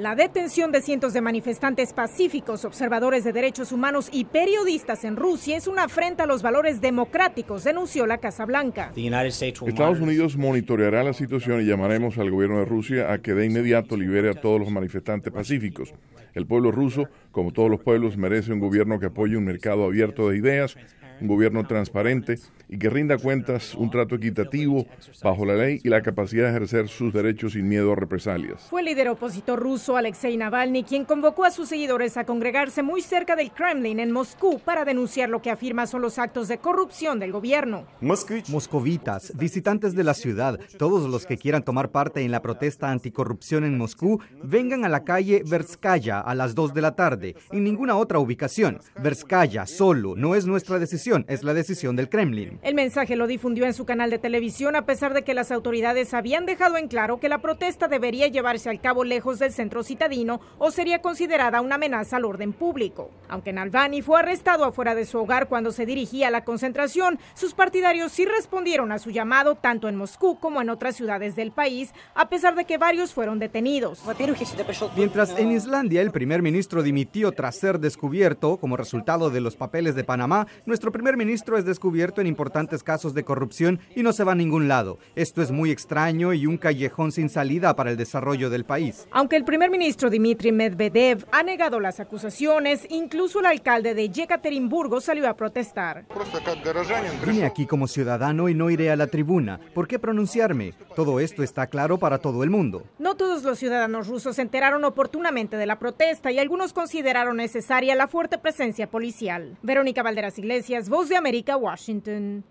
La detención de cientos de manifestantes pacíficos, observadores de derechos humanos y periodistas en Rusia es una afrenta a los valores democráticos, denunció la Casa Blanca. Estados Unidos monitoreará la situación y llamaremos al gobierno de Rusia a que de inmediato libere a todos los manifestantes pacíficos. El pueblo ruso, como todos los pueblos, merece un gobierno que apoye un mercado abierto de ideas un gobierno transparente y que rinda cuentas, un trato equitativo bajo la ley y la capacidad de ejercer sus derechos sin miedo a represalias. Fue el líder opositor ruso Alexei Navalny quien convocó a sus seguidores a congregarse muy cerca del Kremlin en Moscú para denunciar lo que afirma son los actos de corrupción del gobierno. Moscovitas, visitantes de la ciudad, todos los que quieran tomar parte en la protesta anticorrupción en Moscú, vengan a la calle Verskaya a las 2 de la tarde, en ninguna otra ubicación. Verskaya solo no es nuestra decisión es la decisión del Kremlin. El mensaje lo difundió en su canal de televisión a pesar de que las autoridades habían dejado en claro que la protesta debería llevarse al cabo lejos del centro citadino o sería considerada una amenaza al orden público. Aunque Nalvani fue arrestado afuera de su hogar cuando se dirigía a la concentración, sus partidarios sí respondieron a su llamado tanto en Moscú como en otras ciudades del país, a pesar de que varios fueron detenidos. Mientras en Islandia el primer ministro dimitió tras ser descubierto como resultado de los papeles de Panamá, nuestro primer ministro es descubierto en importantes casos de corrupción y no se va a ningún lado. Esto es muy extraño y un callejón sin salida para el desarrollo del país. Aunque el primer ministro Dmitry Medvedev ha negado las acusaciones, incluso el alcalde de Yekaterinburgo salió a protestar. Vine aquí como ciudadano y no iré a la tribuna. ¿Por qué pronunciarme? Todo esto está claro para todo el mundo. No todos los ciudadanos rusos se enteraron oportunamente de la protesta y algunos consideraron necesaria la fuerte presencia policial. Verónica Valderas Iglesias, Voz de América, Washington.